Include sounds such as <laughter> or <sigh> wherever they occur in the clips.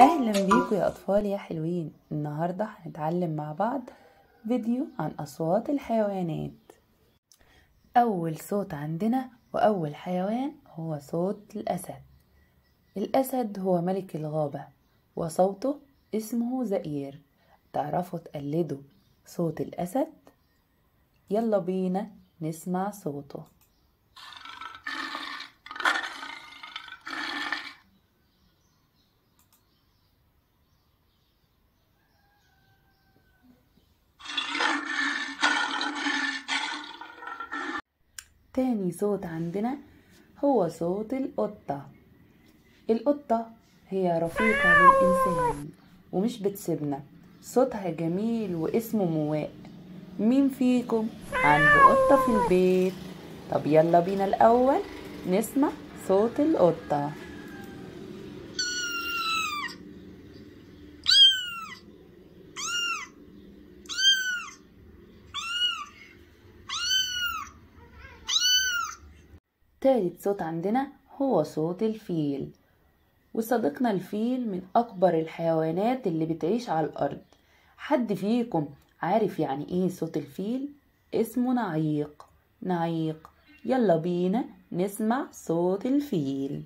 اهلا بيكم يا اطفال يا حلوين النهارده هنتعلم مع بعض فيديو عن اصوات الحيوانات اول صوت عندنا واول حيوان هو صوت الاسد الاسد هو ملك الغابه وصوته اسمه زئير تعرفوا تقلدوا صوت الاسد يلا بينا نسمع صوته تاني صوت عندنا هو صوت القطة القطة هي رفيقة للإنسان ومش بتسيبنا صوتها جميل واسمه مواء مين فيكم عنده قطة في البيت طب يلا بينا الأول نسمع صوت القطة تالت صوت عندنا هو صوت الفيل وصديقنا الفيل من أكبر الحيوانات اللي بتعيش على الأرض حد فيكم عارف يعني إيه صوت الفيل؟ اسمه نعيق نعيق يلا بينا نسمع صوت الفيل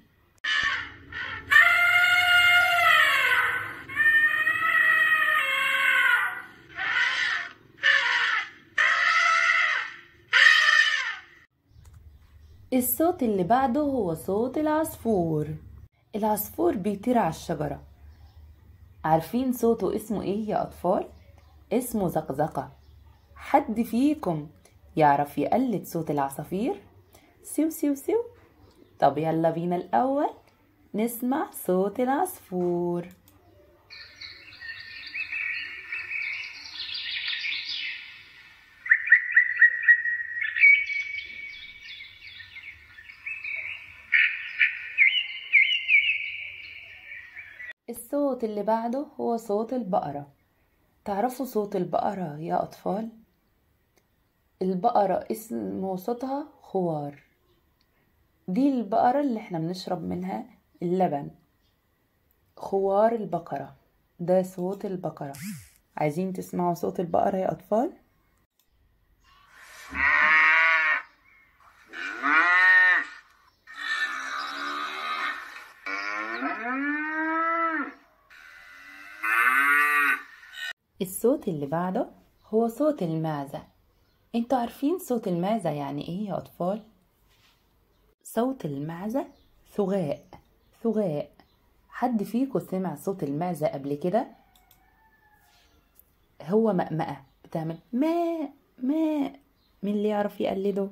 الصوت اللي بعده هو صوت العصفور العصفور بيطير على الشجرة عارفين صوته اسمه ايه يا أطفال؟ اسمه زقزقة حد فيكم يعرف يقلد صوت العصافير؟ سيو سيو سيو طب يلا بينا الأول نسمع صوت العصفور الصوت اللي بعده هو صوت البقرة تعرفوا صوت البقرة يا أطفال؟ البقرة اسم وسطها خوار دي البقرة اللي احنا بنشرب منها اللبن خوار البقرة ده صوت البقرة عايزين تسمعوا صوت البقرة يا أطفال؟ Mm-hmm. <laughs> <laughs> الصوت اللي بعده هو صوت المعزة انتوا عارفين صوت المعزة يعني ايه يا اطفال؟ صوت المعزة ثغاء ثغاء حد فيكم سمع صوت المعزة قبل كده؟ هو مقمقة بتعمل ماء ماء مين اللي يعرف يقلده؟